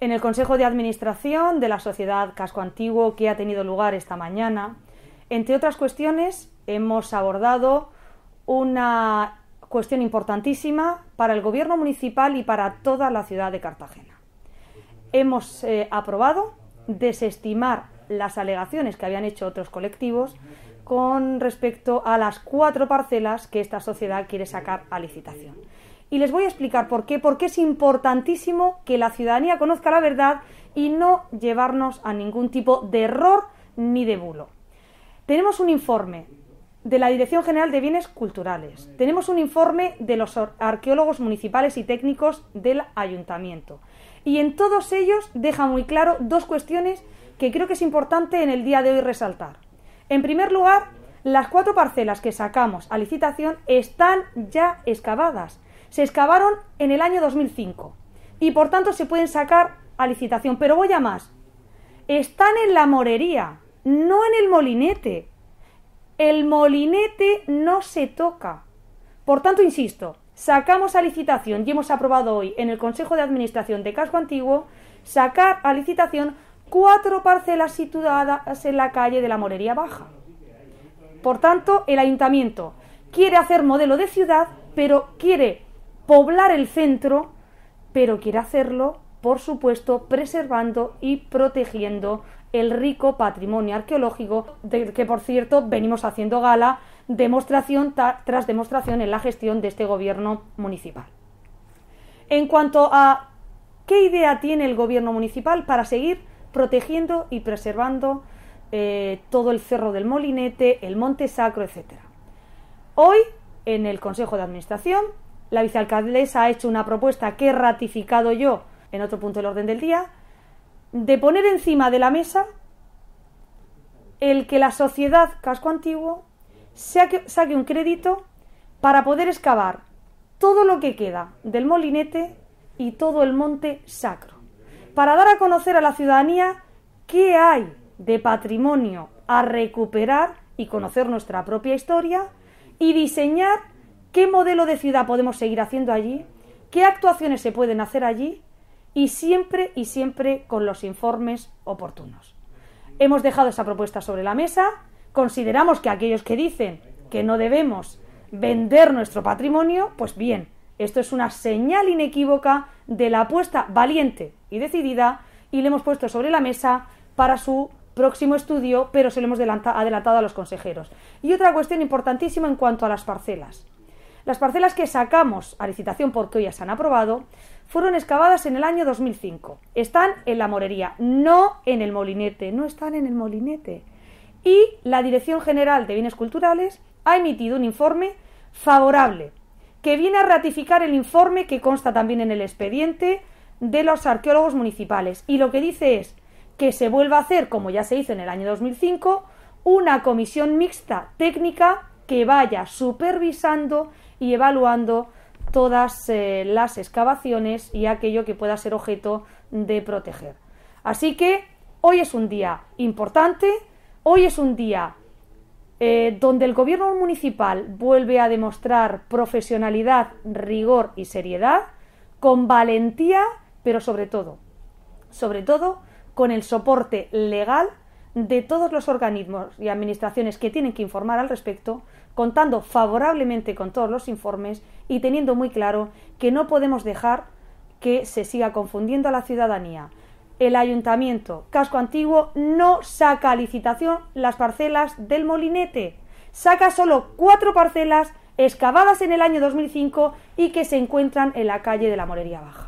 En el Consejo de Administración de la Sociedad Casco Antiguo que ha tenido lugar esta mañana, entre otras cuestiones, hemos abordado una cuestión importantísima para el Gobierno municipal y para toda la ciudad de Cartagena. Hemos eh, aprobado desestimar las alegaciones que habían hecho otros colectivos con respecto a las cuatro parcelas que esta sociedad quiere sacar a licitación. Y les voy a explicar por qué, porque es importantísimo que la ciudadanía conozca la verdad y no llevarnos a ningún tipo de error ni de bulo. Tenemos un informe de la Dirección General de Bienes Culturales. Tenemos un informe de los arqueólogos municipales y técnicos del ayuntamiento. Y en todos ellos deja muy claro dos cuestiones que creo que es importante en el día de hoy resaltar. En primer lugar, las cuatro parcelas que sacamos a licitación están ya excavadas. Se excavaron en el año 2005 y por tanto se pueden sacar a licitación. Pero voy a más. Están en la morería, no en el molinete. El molinete no se toca. Por tanto, insisto, sacamos a licitación y hemos aprobado hoy en el Consejo de Administración de Casco Antiguo sacar a licitación cuatro parcelas situadas en la calle de la Morería Baja. Por tanto, el ayuntamiento quiere hacer modelo de ciudad, pero quiere poblar el centro, pero quiere hacerlo, por supuesto, preservando y protegiendo el rico patrimonio arqueológico, del que, por cierto, venimos haciendo gala demostración tras demostración en la gestión de este gobierno municipal. En cuanto a qué idea tiene el gobierno municipal para seguir protegiendo y preservando eh, todo el cerro del Molinete, el Monte Sacro, etc. Hoy, en el Consejo de Administración, la vicealcaldesa ha hecho una propuesta que he ratificado yo en otro punto del orden del día, de poner encima de la mesa el que la sociedad casco antiguo saque un crédito para poder excavar todo lo que queda del molinete y todo el monte sacro para dar a conocer a la ciudadanía qué hay de patrimonio a recuperar y conocer nuestra propia historia y diseñar qué modelo de ciudad podemos seguir haciendo allí, qué actuaciones se pueden hacer allí y siempre y siempre con los informes oportunos. Hemos dejado esa propuesta sobre la mesa, consideramos que aquellos que dicen que no debemos vender nuestro patrimonio, pues bien, esto es una señal inequívoca de la apuesta valiente y decidida y le hemos puesto sobre la mesa para su próximo estudio, pero se lo hemos adelantado a los consejeros. Y otra cuestión importantísima en cuanto a las parcelas. Las parcelas que sacamos a licitación porque hoy ya se han aprobado fueron excavadas en el año 2005. Están en la morería, no en el molinete, no están en el molinete. Y la Dirección General de Bienes Culturales ha emitido un informe favorable que viene a ratificar el informe que consta también en el expediente de los arqueólogos municipales y lo que dice es que se vuelva a hacer, como ya se hizo en el año 2005, una comisión mixta técnica que vaya supervisando y evaluando todas eh, las excavaciones y aquello que pueda ser objeto de proteger. Así que hoy es un día importante, hoy es un día eh, donde el gobierno municipal vuelve a demostrar profesionalidad, rigor y seriedad, con valentía pero sobre todo, sobre todo con el soporte legal de todos los organismos y administraciones que tienen que informar al respecto, contando favorablemente con todos los informes y teniendo muy claro que no podemos dejar que se siga confundiendo a la ciudadanía. El ayuntamiento casco antiguo no saca a licitación las parcelas del molinete, saca solo cuatro parcelas excavadas en el año 2005 y que se encuentran en la calle de la Morería Baja.